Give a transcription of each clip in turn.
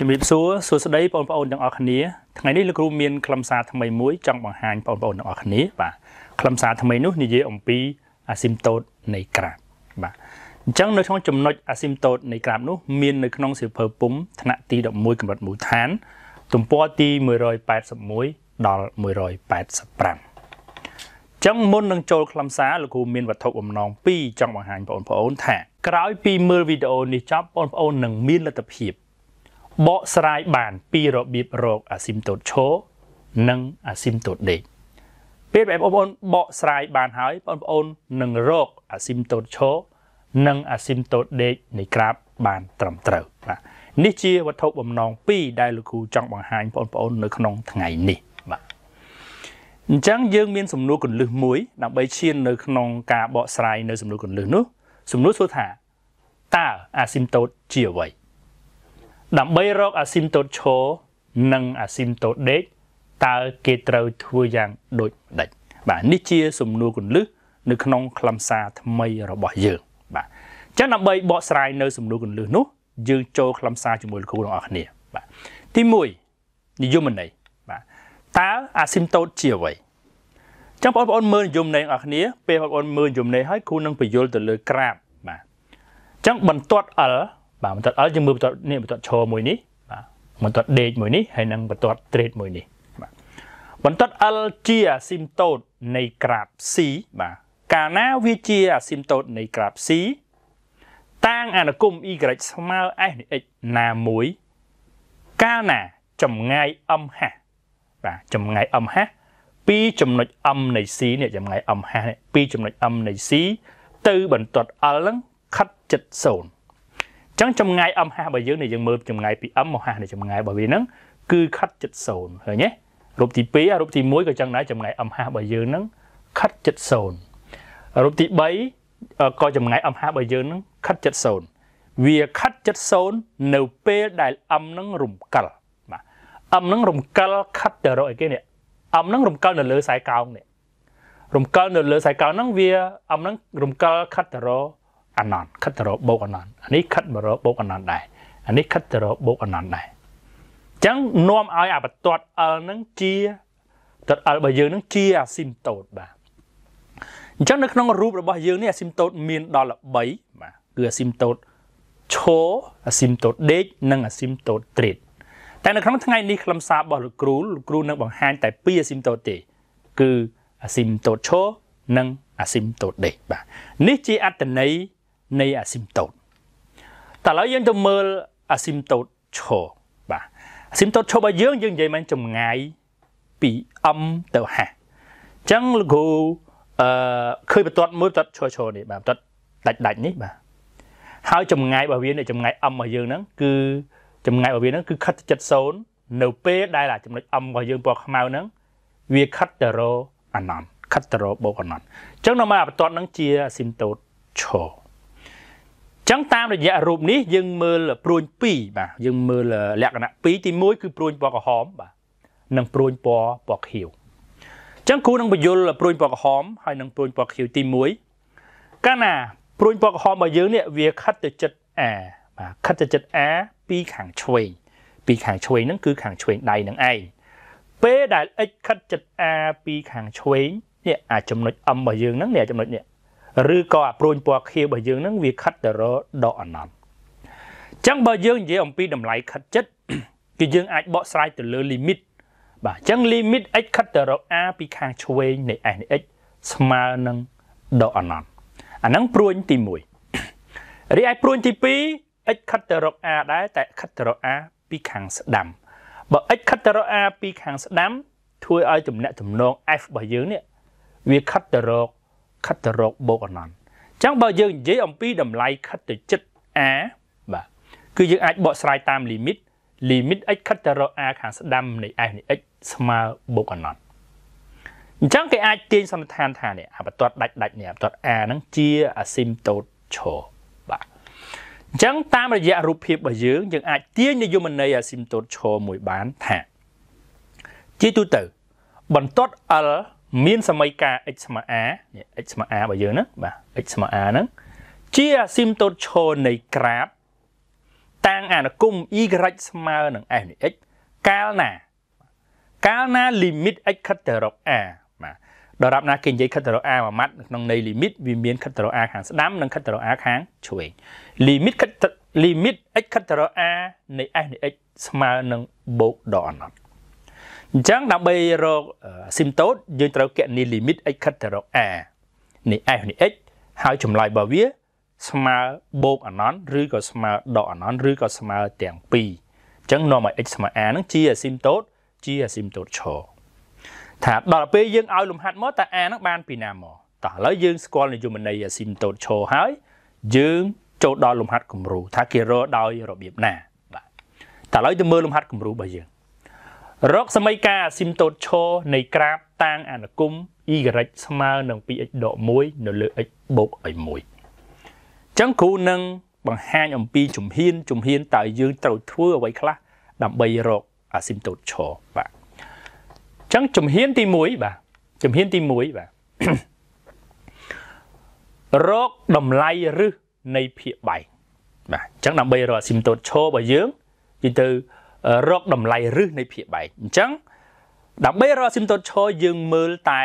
ជំរាបសួរសួស្តីបងប្អូនទាំងអស់គ្នាថ្ងៃនេះលោកគ្រូមានខ្លឹមសារថ្មីមួយចង់បង្ហាញបងប្អូនទាំងអស់គ្នាបាទខ្លឹមសារថ្មីនោះនិយាយអំពីអាស៊ីមតូតនៃក្រាបបាទអញ្ចឹងនៅក្នុងចំណុចអាស៊ីមតូតនៃក្រាបនោះមាននៅក្នុងសៀវភៅពុំថ្នាក់ទី11កម្រិតមូលដ្ឋានទំព័រទី181ដល់185ចឹងមុននឹងចូលខ្លឹមសារលោកគ្រូមានវត្ថុបំណង2ចង់បង្ហាញបងប្អូន ថា ក្រោយពីមើលវីដេអូនេះចប់បងប្អូននឹងមានលទ្ធភាពបកស្រាយបានពីរបៀបរោគអាស៊ីមតូតឈោនិងអាស៊ីមតូតដេកពេលបងប្អូនបកស្រាយបានហើយបងប្អូននឹងរោគអាស៊ីមតូតឈោនិងអាស៊ីមតូតដេកនៃក្រាបបានត្រឹមត្រូវបាទនេះជាវត្ថុបំណងពីរដែលលោកគ្រូចង់បង្ហាញបងប្អូននៅក្នុងថ្ងៃនេះបាទអញ្ចឹងយើងមានសំណួរកន្លឹះមួយដើម្បីឈាននៅក្នុងការបកស្រាយនៅសំណួរកន្លឹះនោះសំណួរសួរថាតើអាស៊ីមតូតជាអ្វីដើម្បីរក អាស៊ីមតូតឈរនិងអាស៊ីមតូតដេកតើគេត្រូវធ្វើយ៉ាងដូចម្ដេចបាទនេះជា សំណួរគន្លឹះនៅក្នុងខ្លឹមសារថ្មីរបស់យើងបាទអញ្ចឹងដើម្បីបកស្រាយនៅសំណួរគន្លឹះនោះយើងចូលខ្លឹមសារជាមួយលោកគ្រូទាំងអស់គ្នា បាទទី1និយមន័យបាទតើអាស៊ីមតូតជាអ្វីចាំបងប្អូនមើលនិយមន័យទាំងអស់គ្នា ពេលបងប្អូនមើលនិយមន័យហើយ គ្រូនឹងបញ្យល់ទៅលើ ក្រាបបាទអញ្ចឹងបន្ទាត់ L បាទបន្ទាត់អលយើងមើលបន្ទាត់នេះបន្ទាត់ឈរមួយនេះបាទបន្ទាត់ដេកមួយនេះហើយនិងបន្ទាត់ត្រេតមួយនេះបាទបន្ទាត់ L ជាអាស៊ីមតូតនៃក្រាប C បាទកាលណាវាជាអាស៊ីមតូតនៃក្រាប C តាងអនុគម y ស្មើ s នៃ x ណាមួយ កាលណាចម្ងាយ m ហាបាទចម្ងាយ m ហាពីចំណុច m នៃ c នេះចម្ងាយ m ហានេះពីចំណុច m នៃ c ទៅបន្ទាត់ l ហ្នឹងខិត70អញ្ចឹងចម្ងាយ m ហាស់របស់យើងនេះយើងមើលចម្ងាយពី m មកហាស់នៃចម្ងាយរបស់វាហ្នឹងគឺខិតចិត្ត0ឃើញទេរូបទី2រូបទី1ក៏ចឹងដែរចម្ងាយ m ហាស់របស់យើងហ្នឹង ខិតចិត្ត0រូបទី3ក៏ចម្ងាយ m ហាស់របស់យើងហ្នឹងខិតចិត្ត0វាខិតចិត្ត0នៅពេលដែល m ហ្នឹងរំកិលបាទ m ហ្នឹងរំកិលខិតទៅរកអីគេនេះ m ហ្នឹងរំកិលនៅ លើខ្សែកោងនេះរំកិលនៅលើខ្សែកោងហ្នឹងវា m ហ្នឹងរំកិលខិតទៅរកអណន្តខិតទៅរកបូកអណន្តអានេះខិតមករកបូកអណន្តដែរអានេះខិតទៅរកបូកអណន្តដែរអញ្ចឹងនាំឲ្យអាបទាត់អលនឹងជាទាត់អលរបស់យើងនឹងជាអាស៊ីមតូតបាទអញ្ចឹងនៅក្នុងរូបរបស់យើងនេះអាស៊ីមតូត មាន ដល់3បាទគឺអាស៊ីមតូតឈោអាស៊ីមតូតដេកនិងអាស៊ីមតូតត្រេតតែនៅក្នុងថ្ងៃនេះខ្លឹមសាររបស់លោកគ្រូលោកគ្រូនឹងបង្ហាញតែពីអាស៊ីមតូតទេគឺអាស៊ីមតូតឈោនិងអាស៊ីមតូតដេកបាទនេះជាអត្តន័យនៃអាស៊ីមតូតតែឥឡូវយើងទៅមើលអាស៊ីមតូតឈរបាទអាស៊ីមតូតឈររបស់យើងយើងនិយាយមិនចម្ងាយពី m ទៅ h អញ្ចឹងលោកគ្រូអឺឃើញបន្ទាត់មួយបន្ទាត់ឈរឈរនេះបាទបន្ទាត់ដាច់ដាច់នេះបាទហើយចម្ងាយរបស់វានៅចម្ងាយ m របស់យើងហ្នឹងគឺចម្ងាយរបស់វាហ្នឹងគឺខិតទៅ70នៅពេលដែលអាចំណុច m របស់យើងពណ៌ខ្មៅហ្នឹងវា ខិតទៅរអណន្តខិតទៅរបូកអណន្តអញ្ចឹងនៅមកបន្ទាត់ហ្នឹងជាអាស៊ីមតូតឈរចឹងតាមរយៈរូបនេះយើងមើលព្រួញ2បាទយើងមើលលក្ខណៈ2ទី1គឺព្រួញពណ៌ក្រហមបាទនិងព្រួញពណ៌ពណ៌ខៀវចឹងគូនឹងបញ្យលព្រួញពណ៌ក្រហមហើយនិងព្រួញពណ៌ខៀវទី1កាលណាព្រួញពណ៌ក្រហមរបស់យើងនេះវាខិតទៅចិត្ត A បាទខិតទៅចិត្ត A ពីខាងឆ្វេងពីខាងឆ្វេងហ្នឹងគឺខាងឆ្វេងដៃនឹងឯងពេលដែល x ខិតចិត្ត A ពីខាងឆ្វេងនេះអាចំណុច M របស់យើងហ្នឹងនេះចំណុចនេះឬក៏អាប្រូនពណ៌ខៀវរបស់យើងហ្នឹងវាខិតទៅរកដកអណត់អញ្ចឹងបើយើងនិយាយអំពីតម្លៃខិតចិត្តគឺយើងអាចបកស្រាយទៅលើ limit បាទអញ្ចឹង limit x ខិតទៅរក r ពីខាងឆ្វេងនៃ s នៃ x ស្មើនឹងដកអណត់អាហ្នឹងព្រួញទី1រីឯព្រួញទី2 x ខិតទៅរក r ដែរតែខិតទៅរក r ពីខាងស្ដាំ បើ x ខិតទៅរក r ពីខាងស្ដាំធ្វើឲ្យទំនាក់ទំនង f របស់យើងនេះវាខិតទៅរកខិតទៅរកបូកអណន្តអញ្ចឹងបើយើងនិយាយអំពីតម្លៃខិតទៅចិត្ត a បាទគឺយើងអាចបកស្រាយតាម limit limit x ខិតទៅរក a ខាងស្ដាំនៃ f នៃ x ស្មើបូកអណន្តអញ្ចឹងគេអាចទាញសន្និដ្ឋានថានេះអាបន្ទាត់ដាច់ដាច់នេះអាបន្ទាត់ a ហ្នឹងជាអាស៊ីមតូតឈរបាទអញ្ចឹងតាមរយៈរូបភាពរបស់យើងយើងអាចទាញនិយមន័យអាស៊ីមតូតឈរមួយបានថា ជាទូទៅ បន្ទាត់ L មានសមីការ x ស្មើ a x ស្មើ a របស់យើងណាបាទ x ស្មើ a ហ្នឹងជាអាស៊ីមតូតឈរនៃក្រាប តាំងអនុគម y ស្មើនឹង f នៃ x កាលណា កាលណា limit x ខិតទៅរក a បាទដល់រាប់ណាគេនិយាយខិតទៅរក a មួយម៉ាត់ក្នុងន័យ limit វាមានខិតទៅរក a ខាងស្ដាំនិងខិតទៅរក a ខាងឆ្វេង limit ខិត limit x ខិតទៅរក a នៃ f នៃ x ស្មើនឹងបូកដល់អណត្តិអញ្ចឹងដើម្បីរក SIM តូតយើងត្រូវកណី limit x ខិតទៅរក a នេះ f នេះ x ហើយចម្លើយរបស់វាស្មើបូកអណន្តឬក៏ស្មើដកអណន្តឬក៏ស្មើទាំងពីរអញ្ចឹងនាំឲ្យ x ស្មើ a ហ្នឹងជា SIM តូត ជា SIM តូតឈរថាដល់ពេលយើងឲ្យលំហាត់មកតើ a ហ្នឹងបាន ពីណាមកតោះឥឡូវយើងស្គាល់និយមន័យ SIM តូតឈរហើយយើង ចូលដល់លំហាត់គំរូ ថាគេរកដោយ របៀបណាបាទតើឥឡូវទៅមើលលំហាត់គំរូរបស់យើងរកសមីការស៊ីមតូតឈរនៃក្រាបតាងអនុគម y ស្មើនឹង 2x ដក1នៅលើ x បូកឲ្យ1អញ្ចឹងគ្រូនឹងបង្ហាញអំពីជំហានជំហានតើយើងត្រូវធ្វើអ្វីខ្លះដើម្បីរកអាស៊ីមតូតឈរបាទអញ្ចឹងជំហានទី1បាទជំហានទី1បាទរកតម្លៃរឹសនៃភាកបែកបាទអញ្ចឹងដើម្បីរកអាស៊ីមតូតឈររបស់យើងនិយាយទៅរកតម្លៃរឹសនៃភាគបែកអញ្ចឹងដើម្បីរកស៊ីមតូតឆោយើងមើលតែ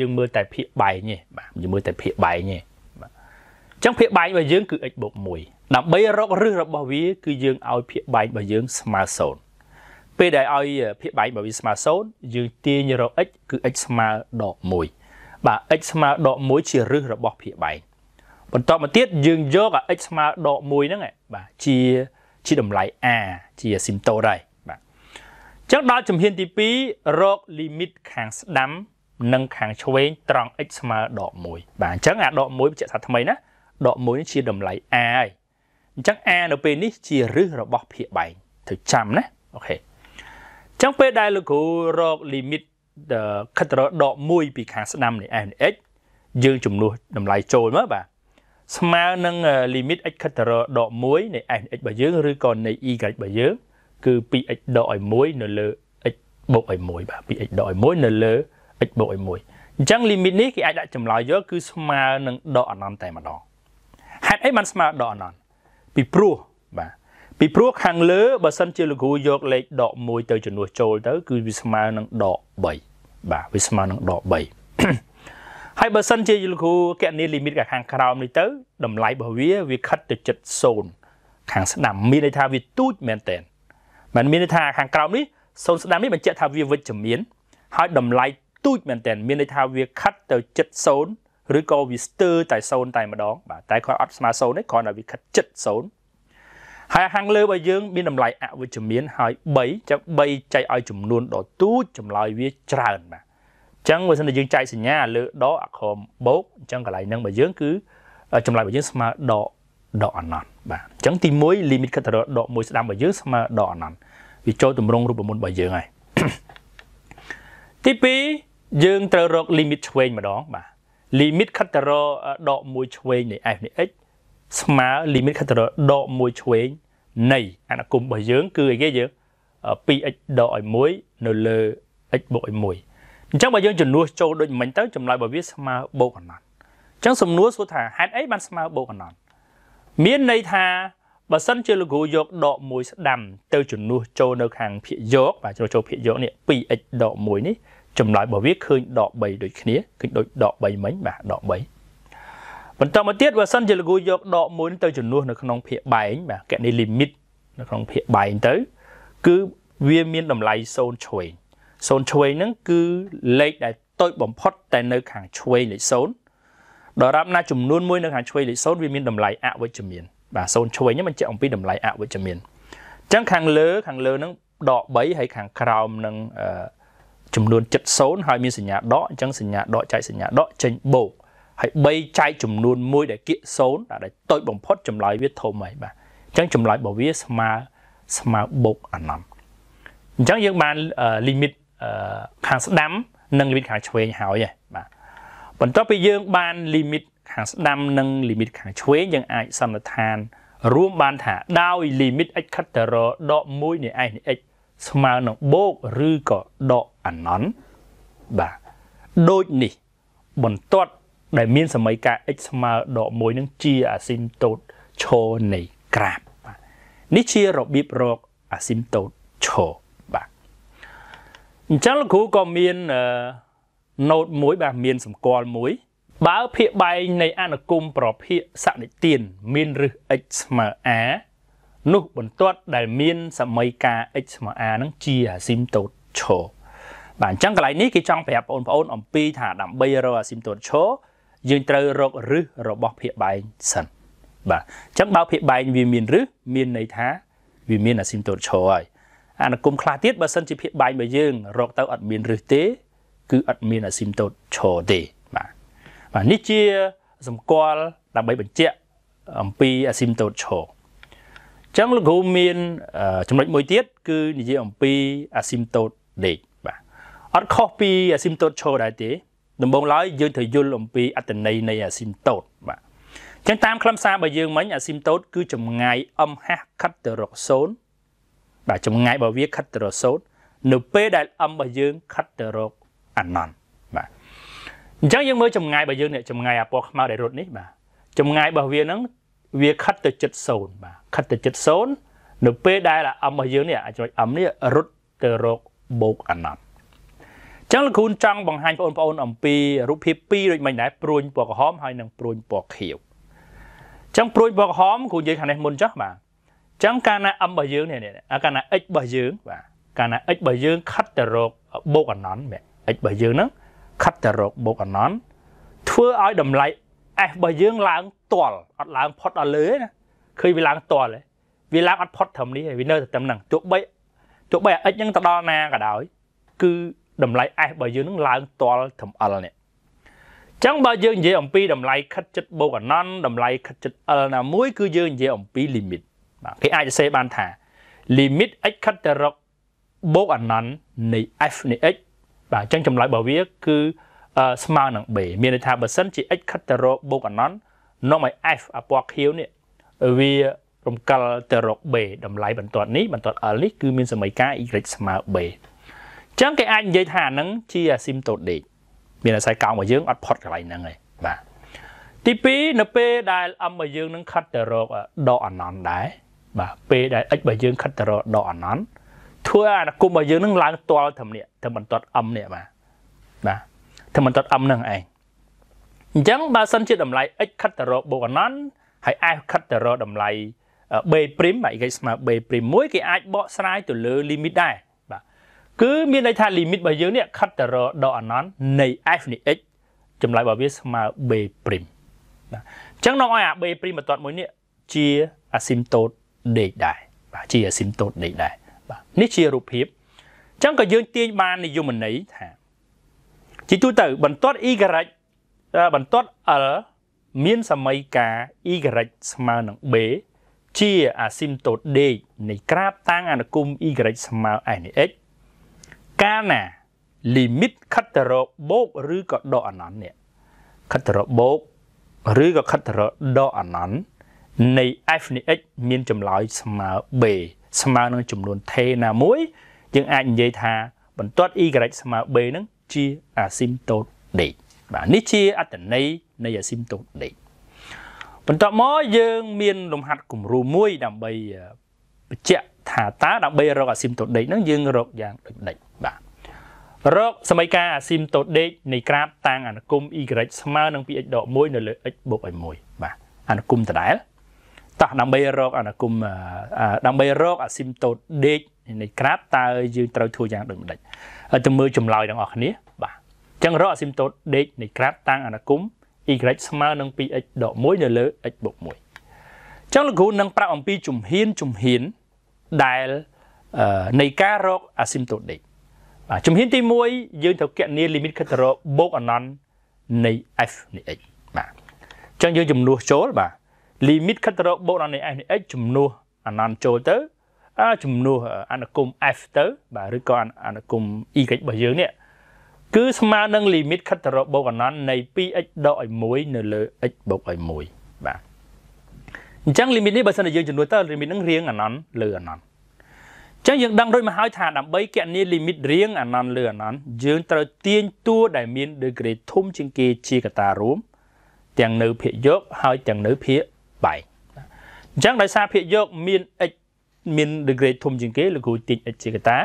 យើងមើលតែភាគបែកទេបាទយើងមើលតែភាគបែកទេបាទអញ្ចឹងភាគបែករបស់យើងគឺ x បូក1ដើម្បីរករឹសរបស់វា គឺយើងឲ្យភាគបែករបស់យើងស្មើ0ពេលដែលឲ្យភាគបែករបស់វាស្មើ0យើងទាញរក x គឺ x ស្មើដក1បាទ x ស្មើដក1ជារឹសរបស់ភាគបែកបន្តមកទៀតយើងយកអា x ស្មើដក1ហ្នឹងបាទជាជាតម្លៃ R ជា simto ដែរបាទអញ្ចឹងដល់ជំហានទី2រក limit ខាងស្ដាំ និងខាងឆ្វេងត្រង់ x ស្មើដក1បាទអញ្ចឹងអាដក1បញ្ជាក់ថាថ្មីណាដក1នេះជាតម្លៃ R ហើយអញ្ចឹង R នៅពេលនេះជារឹសរបស់ភាគបែងត្រូវចាំណាអូខេអញ្ចឹងពេលដែលលោកគ្រូរក limit ខិតរកដក1ពីខាងស្ដាំនៃ f(x) យើង ជំនួសតម្លៃចូលមើលបាទស្មើនឹង limit x ខិតតរដក1នៃ n x របស់យើងឬក៏នៃ y របស់យើងគឺ 2x ដកឲ្យ1នៅលើ x បូកឲ្យ1បាទ 2x ដកឲ្យ1នៅលើ x បូកឲ្យ1អញ្ចឹង limit នេះគេអាចដាក់ចម្លើយយកគឺស្មើនឹងដកអនន្តតែម្ដងហេតុអីបានស្មើដកអនន្តពីព្រោះបាទពីព្រោះខាងលើបើសិនជាលោកគ្រូយកលេខដក1ទៅជំនួសចូលទៅ គឺវាស្មើនឹងដក3បាទវាស្មើនឹងដក3ហើយបើសិនជាលោកគ្រូកណនីលីមីតខាងក្រោមនេះទៅតម្លៃរបស់វាវាខិតទៅជិត0ខាងស្ដាំមានន័យថាវាទូចមែនតើมันមានន័យថាខាងក្រោមនេះ0ស្ដាំនេះបញ្ជាក់ថាវាវិជ្ជមាន ហើយតម្លៃទូចមែនតើមានន័យថាវាខិតទៅជិត0ឬក៏វាស្ទើរតែ0តែម្ដងបាទតែគាត់អត់ស្មើ0ទេគ្រាន់តែវាខិតជិត0ហើយខាងលើរបស់យើង មានតម្លៃអវិជ្ជមាន ហើយ3ចាំ3ចែកឲ្យចំនួនដល់ទូចចម្លើយវាច្រើនបាទចឹងបើសិនតែយើងចែកសញ្ញាលើដកអក្ខរបូកអញ្ចឹងកន្លែងហ្នឹងរបស់យើងគឺចម្លើយរបស់យើងស្មើដកដកអណន្តបាទអញ្ចឹងទី1 limit catheter ដក1ស្ដាំរបស់យើងស្មើដកអណន្តវាចូលទម្រង់រូបមន្តរបស់យើងហើយទី2យើងត្រូវរក limit ឆ្វេងម្ដងបាទ limit catheter ដក1ឆ្វេងនៃ f នៃ x ស្មើ limit catheter ដក1ឆ្វេងនៃអនុគមរបស់យើងគឺអីគេយើង 2x ដកឲ្យ1នៅលើ x បូកឲ្យ1អញ្ចឹងបើយើងជំនួសចូលដូចមិញទៅចម្លើយរបស់វាស្មើបូកអណន្តអញ្ចឹងសំណួរសួរថាហេតុអីបានស្មើបូកអណន្តមានន័យថាបើសិនជាលោកគ្រូយកដកមួយស្ដាំ ទៅជំនួសចូលនៅខាងភាគយកបាទចូលចូលភាគយកនេះ 2x ដក1នេះចម្លើយរបស់វាឃើញដក3ដូចគ្នាឃើញដូចដក3មិញបាទដក3បន្តមកទៀតបើសិនជាលោកគ្រូយកដកមួយទៅជំនួសនៅក្នុងភាគបែងបាទកណីលីមីតនៅក្នុងភាគបែងទៅ គឺវាមានតម្លៃ0ឆ្វេងសូនឆ្វេងហ្នឹងគឺលេខដែលតូចបំផុតតែនៅ ខាងឆ្វេងលេខសូនដរាបណាចំនួនមួយនៅខាងឆ្វេងលេខសូនវាមានតម្លៃអវិជ្ជមានបាទសូនឆ្វេងហ្នឹងបញ្ជាក់អំពីតម្លៃអវិជ្ជមានអញ្ចឹងខាងលើ ខាងលើហ្នឹងដក3ហើយខាងក្រោមនឹងចំនួន70ហើយមានសញ្ញាដកអញ្ចឹងសញ្ញាដកចែកសញ្ញាដកចេញបូកហើយ3ចែកចំនួន1ដែលគៀក0ដែលតូចបំផុតចម្លើយវាធំហើយបាទអញ្ចឹងចម្លើយរបស់វាស្មើស្មើបូកអណន្តអញ្ចឹងយើងបាន limit ខាងស្ដាំនិងលីមីតខាងឆ្វេងហើយបាទបន្ទាប់ពីយើង បានលីមីតខាងស្ដាំនិងលីមីតខាងឆ្វេងយើងអាចសន្និដ្ឋានរួមបានថាដោយលីមីត x ខិតតរដក1នៃឯនៃ x ស្មើនឹងបូកឬក៏ដកអាណន់បាទដូចនេះបន្ទាត់ដែលមាន សមីការ x ស្មើដក1នឹងជាអាស៊ីមតូតឈរនៃក្រាបនេះជារបៀបរកអាស៊ីមតូតឈរអញ្ចឹងលោកគ្រូក៏មានណូតមួយបាទមានសម្គាល់មួយ បើភាកបែងនៃអនុគមប្រភាកសនិទានមានឫស x ស្មើ a នោះបន្ទាត់ដែលមានសម័យការ x ស្មើ a នឹងជាអាស៊ីមតូតឈរបាទអញ្ចឹងកន្លែងនេះគេចង់ប្រាប់បងប្អូនអំពីថាដើម្បីរកអាស៊ីមតូតឈរយើងត្រូវរកឫសរបស់ភាកបែងសិន បាទអញ្ចឹងបើភាកបែងវាមានឫសមានន័យថាវាមានអាស៊ីមតូតឈរហើយអានិគមខ្លះទៀតបើសិនជាភាពបាយរបស់យើង រកទៅអត់មានរឹសទេ គឺអត់មានអាស៊ីមតូតឈរទេបាទបាទនេះជាសម្គាល់ដើម្បីបញ្ជាក់អំពីអាស៊ីមតូតឈរចឹងលោកគ្រូមានចំណុចមួយទៀត គឺនិយាយអំពីអាស៊ីមតូតដេកបាទអត់ខុសពីអាស៊ីមតូតឈរដែរទេដំបូងឡើយយើងត្រូវយល់អំពី អត្តន័យនៃអាស៊ីមតូតបាទចឹងតាមខ្លឹមសាររបស់យើងមិញអាស៊ីមតូត គឺចម្ងាយ m ហាស់ខិតទៅរក0បាទចម្ងាយរបស់វាខិតទៅរកសូត្រនៅពេលដែលអឹមរបស់យើងខិតទៅរកអណន្តបាទអញ្ចឹងយើងមើលចម្ងាយរបស់យើងនេះចម្ងាយអាពណ៌ខ្មៅដែលរត់នេះបាទចម្ងាយរបស់វានឹងវាខិតទៅចិត្តសូន្យបាទខិតទៅចិត្តសូន្យនៅពេលដែលអាអឹមរបស់យើងនេះអាចុចអឹមនេះរត់ទៅរកបោកអណន្តចឹងលោកគ្រូចង់បង្ហាញបងប្អូនអំពីរូបភាព2ដូចមិនដែរព្រួញពណ៌ក្រហមហើយនិងព្រួញពណ៌ខៀវចឹងព្រួញពណ៌ក្រហមគ្រូនិយាយខាងនេះមុនចុះបាទចឹងកាលណា m របស់យើងនេះកាលណា x របស់យើងបាទកាលណា x របស់យើង ខិតទៅរកបូកអណន្តមែន x របស់យើងហ្នឹងខិតទៅរកបូកអណន្តធ្វើឲ្យតម្លៃ s របស់យើងឡើងទាល់អត់ឡើងផុតដល់លើទេណាឃើញវាឡើងទាល់ទេវាឡើងអត់ផុតត្រឹមនេះទេវានៅតែត្រឹមហ្នឹងទោះបីទោះបី x ហ្នឹងទៅដល់ណាក៏ដោយ គឺតម្លៃ s របស់យើងនឹងឡើងទាល់ត្រឹម l នេះចឹងបើយើងនិយាយអំពីតម្លៃខិតចិត្តបូកអណន្តតម្លៃខិតចិត្ត l ណាមួយគឺយើងនិយាយអំពី limit បាទគេអាចសរសេរបានថា limit x ខិតទៅរកបូកអណន្តនៃ f នៃ x បាទអញ្ចឹងចម្លើយរបស់វាគឺស្មើនឹង b មានន័យថាបើសិនជា x ខិតទៅរកបូកអណន្តនាំឲ្យ f អាពណ៌ខៀវនេះវារំកិលទៅរក b តម្លៃបន្ទាត់នេះបន្ទាត់ l នេះគឺមានសមីការ y ស្មើ b អញ្ចឹងគេអាចនិយាយថាហ្នឹងជាអាស៊ីមតូដេកមានអាស័យកោងរបស់យើងអត់ផុតកន្លែងហ្នឹងឯងបាទទី2នៅពេលដែល m របស់យើងនឹងខិតទៅរកដកអណន្តដែរបាទពេលដែល x របស់យើងខិតទៅរកដកអនន្តធ្វើអានគុំរបស់យើងនឹងឡើងទាល់ធំនេះធំបន្ទាត់អឹមនេះបាទបាទធំបន្ទាត់អឹមនឹងឯងអញ្ចឹងបើសិនជាតម្លៃ x ខិតទៅរកបូកអនន្តហើយ f ខិតទៅរកតម្លៃ b ព្រីមបាទគេស្មើ b ព្រីមមួយគេអាចបកស្រាយទៅលើ limit ដែរបាទគឺមានន័យថា limit របស់យើងនេះខិតទៅរកដកអនន្តនៃ f នៃ x ចម្លើយរបស់វាស្មើ b ព្រីមបាទអញ្ចឹងនាំឲ្យអា b ព្រីមបន្ទាត់មួយនេះជាអាស៊ីមតូតដេកដែរបាទជាអស៊ីមតូតដេកដែរបាទនេះជារូបភាពអញ្ចឹងក៏យើងទាញបាននិយមន័យថាជាទូទៅបន្ទាត់ y បន្ទាត់ l មានសមីការ y ស្មើនឹង b ជាអាស៊ីមតូតដេកនៃក្រាបតាំងអនុគម y ស្មើ n x កាលណាលីមីតខិតទៅរកបូក ឬក៏ដកអណន្តនេះខិតទៅរកបូកឬក៏ខិតទៅរកដកអណន្តនៃ f នៃ x មានចម្លើយស្មើ b ស្មើនឹងចំនួន t ណាមួយយើង អាចនិយាយថា បន្ទាត់ y ស្មើ b នឹងជាអាស៊ីមតូត d បាទនេះជាអត្តន័យនៃអាស៊ីមតូត d បន្ទាប់មកយើងមានលំហាត់គំរូមួយដើម្បីបញ្ជាក់ថាតើដើម្បីរកអាស៊ីមតូត d ហ្នឹងយើងរកយ៉ាងដូចម្ដេចបាទរកសមីការអាស៊ីមតូត d នៃក្រាបតាំងអនុគម y ស្មើនឹង px.1 នៅលើ x បូកឲ្យ1បាទអនុគមដដែលតោះដើម្បីរកអនុគមដើម្បីរកអាស៊ីមតូតដេកនៃក្រាតតើយើងត្រូវធ្វើយ៉ាងដូចម្ដេចហើយទៅមើលចម្លើយទាំងអស់គ្នាបាទអញ្ចឹងរកអាស៊ីមតូតដេកនៃក្រាតតាំងអនុគម y ស្មើនឹង 2x ដក1នៅលើ x បូក1អញ្ចឹងលោកគ្រូនឹងប្រាប់អំពីជំហានជំហានដែលនៃការរកអាស៊ីមតូតដេកបាទជំហានទី1យើងត្រូវគណនា limit ខិតរកបូកអណន្តនៃ f នៃ x បាទអញ្ចឹងយើងចំនួនចូលបាទ limit ខិតទៅរកបូកដល់នៃ f នៃ x ជំនួសអានន្តចូលទៅជំនួសអនុគម f ទៅបាទឬក៏អនុគម y របស់យើងនេះគឺស្មើនឹង limit ខិតទៅរកបូកអានន្តនៃ 2x ដកឲ្យ1នៅលើ x បូកឲ្យ1បាទអញ្ចឹង limit នេះបើសិនជាយើងជំនួសទៅ limit នឹងរៀងអានន្តលើអានន្តអញ្ចឹងយើងដឹងរួចមកហើយថាដើម្បីគណនា limit រៀងអានន្តលើអានន្តយើងត្រូវទាញតួដែលមាន degree ធំ ជាងគេជាកត្តារួមទាំងនៅភាគយក ហើយទាំងនៅភាគបែកអញ្ចឹងដោយសារភាគយកមាន x មាន degree ធំជាងគេលោកគ្រូទាញ x ជាកតា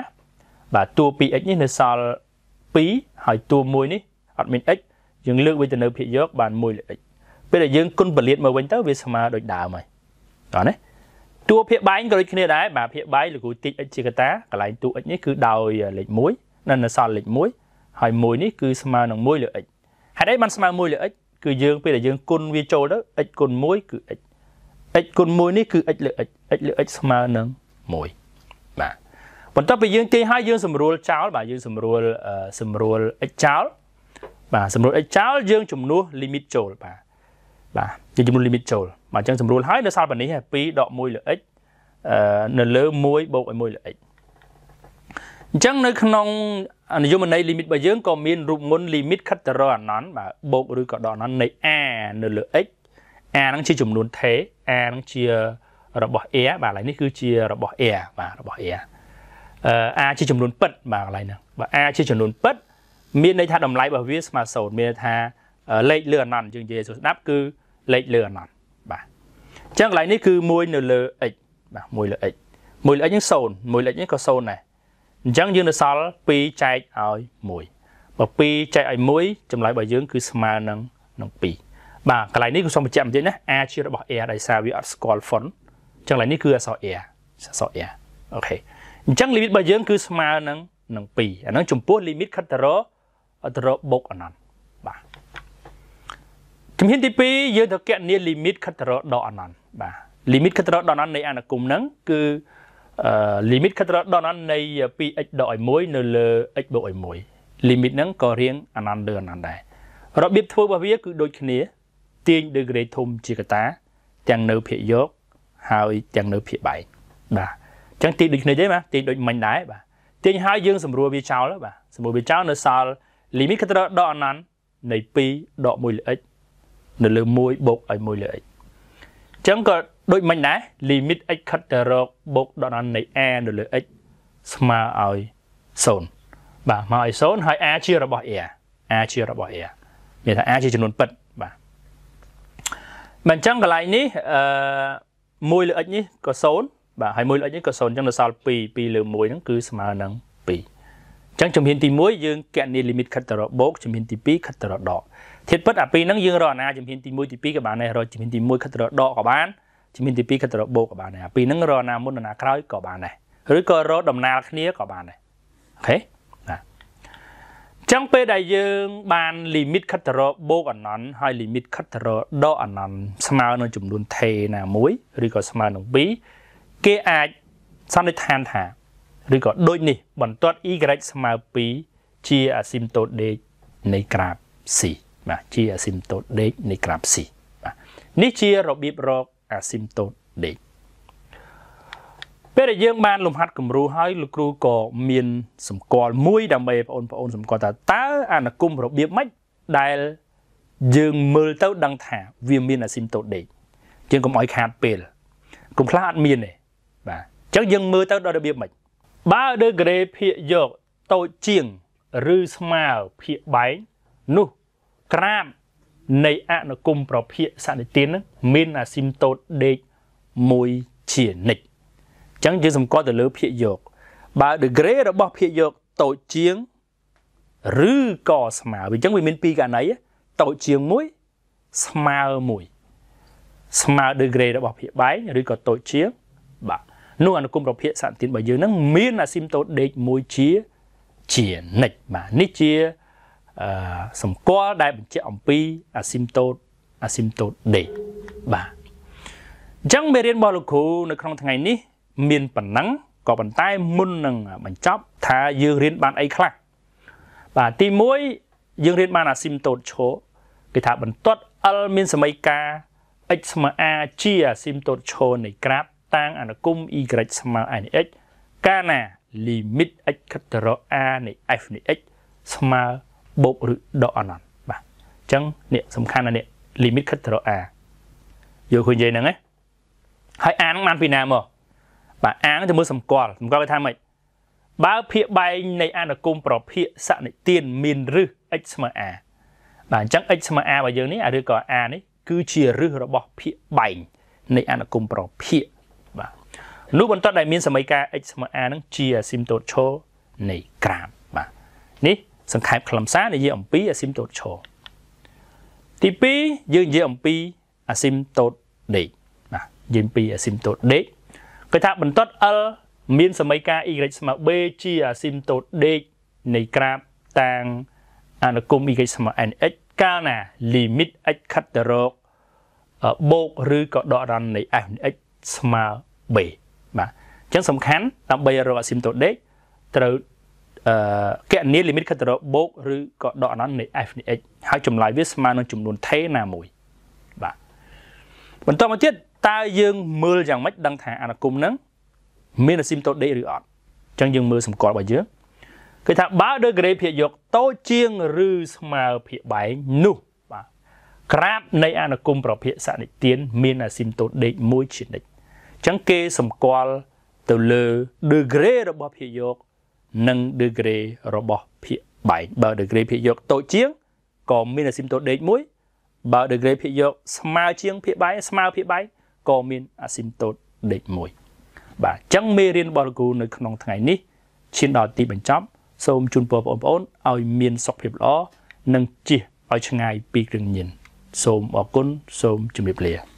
បាទតួ 2x នេះនៅសល់2ហើយតួ1នេះអត់មាន x យើងលើកវាទៅនៅភាគយកបាន1លើ x ពេលដែលយើងគុណពលាតមកវិញទៅវាស្មើដូចដើមហើយអត់ទេតួភាគបែងក៏ដូចគ្នាដែរបាទភាគបែងលោកគ្រូទាញ x ជាកតាកន្លែងតួ x នេះគឺដោយលេខ1នៅនៅសល់លេខ1ហើយ1នេះគឺស្មើនឹង1លើ x ហេតុអីបានស្មើ1លើ x គឺយើងពេលដែលយើងគុណវាចូលទៅ x គុណ1គឺ x x គុណ1នេះគឺ x លើ x x លើ x ស្មើនឹង1បាទបន្ទាប់ពីយើងទាញហើយយើងសម្រួលចោល បាទយើងសម្រួលសម្រួល x ចោលបាទសម្រួល x ចោលយើងជំនួស limit ចូល បាទបាទយើងជំនួស limit ចូលបាទអញ្ចឹងសម្រួលហើយនៅសល់ប៉ុណ្្នេះឯង2ដក1លើ x នៅលើ1បូកឲ្យ1លើ x អញ្ចឹងនៅក្នុងនិយមន័យ limit របស់យើងក៏មានរូបមុន limit ខិតទៅរក anon បាទបូកឬក៏ដក anon នៃ a នៅលើ x a ហ្នឹងជាចំនួនថេ a ហ្នឹងជារបស់ a បាទឡើយនេះគឺជារបស់ a បាទរបស់ a អឺ a ជាចំនួនពិតបាទកន្លែងហ្នឹងបាទ a ជាចំនួនពិត មានន័យថាតម្លៃរបស់វាស្មើសូន្យមានន័យថាលេខលើ anon យើងនិយាយស្ដាប់គឺលេខលើ anon បាទអញ្ចឹងកន្លែងនេះគឺ1នៅលើ x បាទ1លើ x 1លើ x ហ្នឹង0 1លើ x ហ្នឹងក៏0ដែរអញ្ចឹងយើងនៅសល់2ចែកឲ្យ1បើ2ចែកឲ្យ1ចម្លើយរបស់យើង គឺស្មើនឹងនឹង2បាទកន្លែងនេះគឺសូមបញ្ជាក់បន្តិចណា a ជារបស់ air ដោយសារវាអត់ស្គាល់ font អញ្ចឹងកន្លែងនេះគឺអក្សរ air អក្សរ air អូខេអញ្ចឹង limit របស់យើងគឺស្មើនឹងនឹង2អាហ្នឹងចំពោះ limit ខិតទៅរកទៅរកបុកអណន្តបាទជំហានទី2យើងត្រូវកណនា limit ខិតទៅរកដកអណន្តបាទ limit ខិតទៅរកដកអណន្តនៃអនុគមហ្នឹងគឺលីមីតខិតរដនអាននៃ 2x ដកឲ្យ1នៅលើ x បូកឲ្យ1លីមីតហ្នឹងក៏រៀងអានន្តលើអានន្តដែររបៀបធ្វើរបស់វាគឺដូចគ្នា ទាញ degree ធំជាកតាទាំងនៅភាគយកហើយទាំងនៅភាគបែកបាទអញ្ចឹងទាញដូចគ្នាទេបាទទាញដូចមិញដែរបាទទាញហើយយើងសម្រួលវាចោលបាទសម្រួលវាចោលនៅសល់លីមីតខិតរដកអានន្តនៃ2ដក1លើ x នៅលើ1បូកឲ្យ1លើ x អញ្ចឹងក៏ដូចមិញដែរ limit x ខិតទៅរកបូកដុតអាននៃ a នៅលើ x ស្មើឲ្យ0បាទមកឲ្យ0ហើយ a ជារបស់ a a ជារបស់ a មានថា a ជាចំនួនពិតបាទមិនអញ្ចឹងកន្លែងនេះអឺ1លើ x នេះក៏0បាទហើយ1លើ x នេះក៏0អញ្ចឹងនៅសល់2 2លើ1ហ្នឹងគឺស្មើនឹង2អញ្ចឹងជំហានទី1យើងកណនី limit ខិតទៅរកបូកជំហានទី2ខិតទៅរកដកធាតុពិតអាពីរហ្នឹងយើងរកអាណាជំហានទី1ទី2ក៏បានដែររកជំហានទី1ខិតទៅរកដកក៏បានជំហានទី2គឺទៅរកបូកក៏បានដែរពីហ្នឹងរកណាមុនណាក្រោយក៏បានដែរឬក៏រកដំណាលគ្នាក៏បានដែរអូខេណាចឹងពេលដែលយើង បាន limit ខិតទៅរកបូកអណន់ហើយ limit ខិតទៅរកដកអណន់ស្មើនឹងចំនួនថេណាមួយឬក៏ស្មើនឹង2គេអាចសន្និដ្ឋានថាឬក៏ដូចនេះ បន្ទាត់ y ស្មើ2ជា asymptotic នៃក្រាប C បាទជា asymptotic នៃក្រាប C បាទនេះជារបៀបរកអាស៊ីមតូតដេកពេលដែលយើងបានលំហាត់គំរូហើយលោកគ្រូក៏ មានសម្គាល់ មួយដើម្បីបងប្អូនសម្គាល់ថាតើអនុគមរបៀបម៉េចដែល យើង មើលទៅដឹងថា វាមានអាស៊ីមតូតដេកយើងកុំឲ្យខាតពេលកុំខ្លះអត់មានទេបាទអញ្ចឹងយើងមើលទៅដល់របៀបម៉េចបើដឺក្រេភាកយកតូចជាងឬស្មើភាកបែកនោះក្រាបនៃអនុគមប្រភៈសនិទានមានអាស៊ីមតូតដេកមួយជានិច្ចអញ្ចឹងយើងសម្គាល់ទៅលើភាគយកបើ degree របស់ភាគយកតូចជាងឬក៏ស្មើវិញអញ្ចឹងវាមានពីរករណីតូចជាងមួយស្មើមួយស្មើ degree របស់ភាគបែងឬក៏តូចជាង បាទនោះអនុគមប្រភេទសន្តិទិនរបស់យើងហ្នឹងមានអាស៊ីមតូតដេកមួយជាជានិច្ចបាទនេះជាសម្គាល់ដែលបញ្ជាក់អំពីអាស៊ីមតូតអាស៊ីមតូត D បាទអញ្ចឹងមេរៀនរបស់លោកគ្រូនៅក្នុងថ្ងៃនេះ មានប៉ុណ្ណឹង ក៏ប៉ុន្តែមុននឹងបញ្ចប់ ថាយើងរៀនបានអីខ្លះបាទទី1យើងរៀនបានអាស៊ីមតូតឈោគេថាបន្ទាត់ L មានសមីការ x ស្មើ a ជាអាស៊ីមតូតឈោនៃក្រាបតាំងអនុគម y ស្មើ a នៃ x កាលណា limit x ខិតទៅរក a នៃ f នៃ x ស្មើ0បូកឬដកអនន្តបាទអញ្ចឹងនេះសំខាន់ណាស់នេះ limit ខិតទៅរក r យល់ឃើញទេហ្នឹងហ៎ហើយ r ហ្នឹងបានពីណាមក បាទ r ហ្នឹងទៅមើលសម្គាល់សម្គាល់គេថាម៉េចបើភាកបែងនៃអនុគមប្រភាកសនិទានមានរឹស x ស្មើ r បាទអញ្ចឹង x ស្មើ r របស់យើងនេះឬក៏ r នេះគឺជារឹសរបស់ភាកបែងនៃអនុគមប្រភាកបាទនោះបន្ទាត់ដែលមានសមីការ x ស្មើ r ហ្នឹងជា asymptote ឈរនៃក្រាបបាទនេះសង្ខេបខ្លឹមសារនិយាយអំពីអាស៊ីមតូតឈរទី2យើងនិយាយអំពីអាស៊ីមតូតដេកណានិយាយអំពីអាស៊ីមតូតដេកគេថាបន្ទាត់ L មានសមីការ y ស្មើ b ជាអាស៊ីមតូតដេកនៃក្រាបតាង អនុគម y ស្មើ nx កាលណា limit x ខិតទៅរកបូកឬក៏ដករ៉ាន់នៃ f x ស្មើ b បាទអញ្ចឹងសំខាន់ដើម្បីរកអាស៊ីមតូតដេកត្រូវកណនីលីមីតខិតរបូកឬក៏ដកអណន្តនៃ f នៃ x ហើយចម្លើយវាស្មើនឹងចំនួនថេណាមួយបាទបន្តមកទៀតតើយើងមើលយ៉ាងម៉េចដឹងថាអនុគមនឹងមានអាស៊ីមតូដេឬអត់អញ្ចឹងយើងមើលសម្គាល់របស់យើងគឺថាបើដឺក្រេភាគយកតូចជាង ឬស្មើភាគបែងនោះបាទក្រាបនៃ អនុគមប្រភេទសនិទាន មានអាស៊ីមតូដេមួយជានិច្ចអញ្ចឹងគេសម្គាល់ទៅលើដឺក្រេរបស់ភាគយកនិងឌឺក្រេរបស់ភាគបែកបើឌឺក្រេភាគយកតូចជាងក៏មានអាស៊ីមតូដេកមួយ បើឌឺក្រេភាគយក ស្មើជាងភាគបែកស្មើភាគបែកក៏មាន អាស៊ីមតូដេកមួយ បាទអញ្ចឹងមេរៀនរបស់លោកគ្រូនៅក្នុងថ្ងៃ នេះឈានដល់ទីបញ្ចប់សូមជូនពរបងប្អូនឲ្យ មានសុខភាពល្អ និងជៀសឲ្យឆ្ងាយពីគ្រឿងញៀនសូមអរគុណសូមជម្រាបលា